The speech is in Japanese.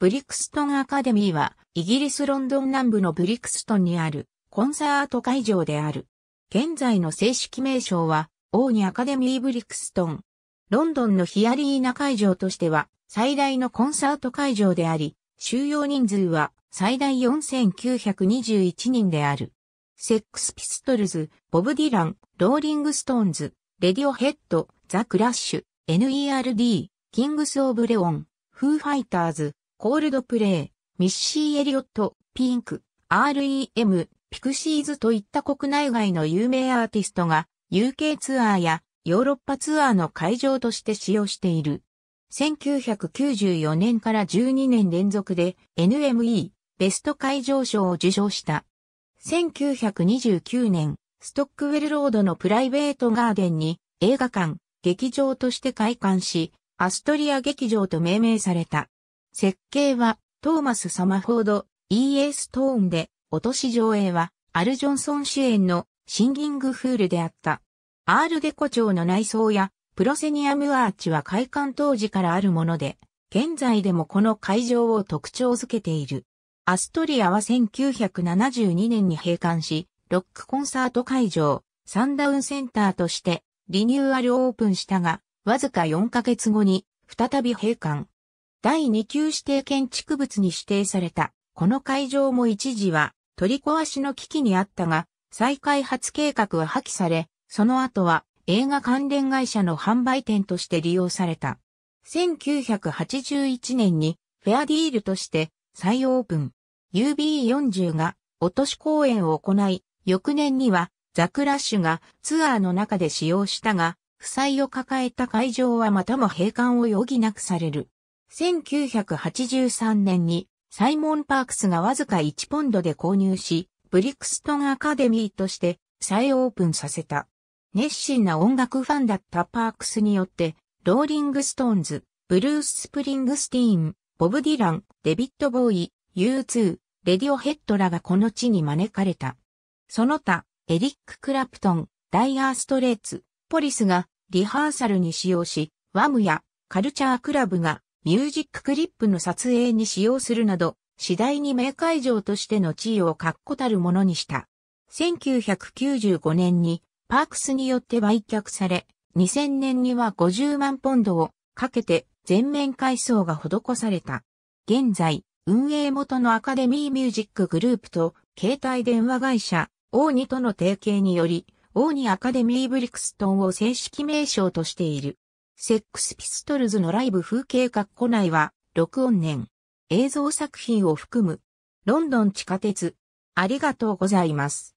ブリクストンアカデミーは、イギリスロンドン南部のブリクストンにあるコンサート会場である。現在の正式名称は、オーニアカデミーブリクストン。ロンドンのヒアリーナ会場としては、最大のコンサート会場であり、収容人数は最大4921人である。セックスピストルズ、ボブ・ディラン、ローリング・ストーンズ、レディオヘッド、ザ・クラッシュ、NERD、キングス・オブ・レオン、フー・ファイターズ、コールドプレイ、ミッシー・エリオット、ピンク、REM、ピクシーズといった国内外の有名アーティストが UK ツアーやヨーロッパツアーの会場として使用している。1994年から12年連続で NME ベスト会場賞を受賞した。1929年、ストックウェルロードのプライベートガーデンに映画館、劇場として開館し、アストリア劇場と命名された。設計はトーマス・サマフォード、E.A. ストーンで、落とし上映はアル・ジョンソン主演のシンギング・フールであった。アール・デコ町の内装やプロセニアム・アーチは開館当時からあるもので、現在でもこの会場を特徴づけている。アストリアは1972年に閉館し、ロックコンサート会場、サンダウンセンターとしてリニューアルオープンしたが、わずか4ヶ月後に再び閉館。第2級指定建築物に指定された。この会場も一時は取り壊しの危機にあったが、再開発計画は破棄され、その後は映画関連会社の販売店として利用された。1981年にフェアディールとして再オープン。UB40 が落とし公演を行い、翌年にはザクラッシュがツアーの中で使用したが、負債を抱えた会場はまたも閉館を余儀なくされる。1983年にサイモン・パークスがわずか1ポンドで購入し、ブリクストン・アカデミーとして再オープンさせた。熱心な音楽ファンだったパークスによって、ローリング・ストーンズ、ブルース・スプリングスティーン、ボブ・ディラン、デビッド・ボーイ、U2、レディオヘッドらがこの地に招かれた。その他、エリック・クラプトン、ダイアー・ストレーツ、ポリスがリハーサルに使用し、ワムやカルチャークラブがミュージッククリップの撮影に使用するなど、次第に名会場としての地位を確固たるものにした。1995年にパークスによって売却され、2000年には50万ポンドをかけて全面改装が施された。現在、運営元のアカデミーミュージックグループと携帯電話会社、オーニとの提携により、オーニアカデミーブリクストンを正式名称としている。セックスピストルズのライブ風景括弧内は、録音年、映像作品を含む、ロンドン地下鉄、ありがとうございます。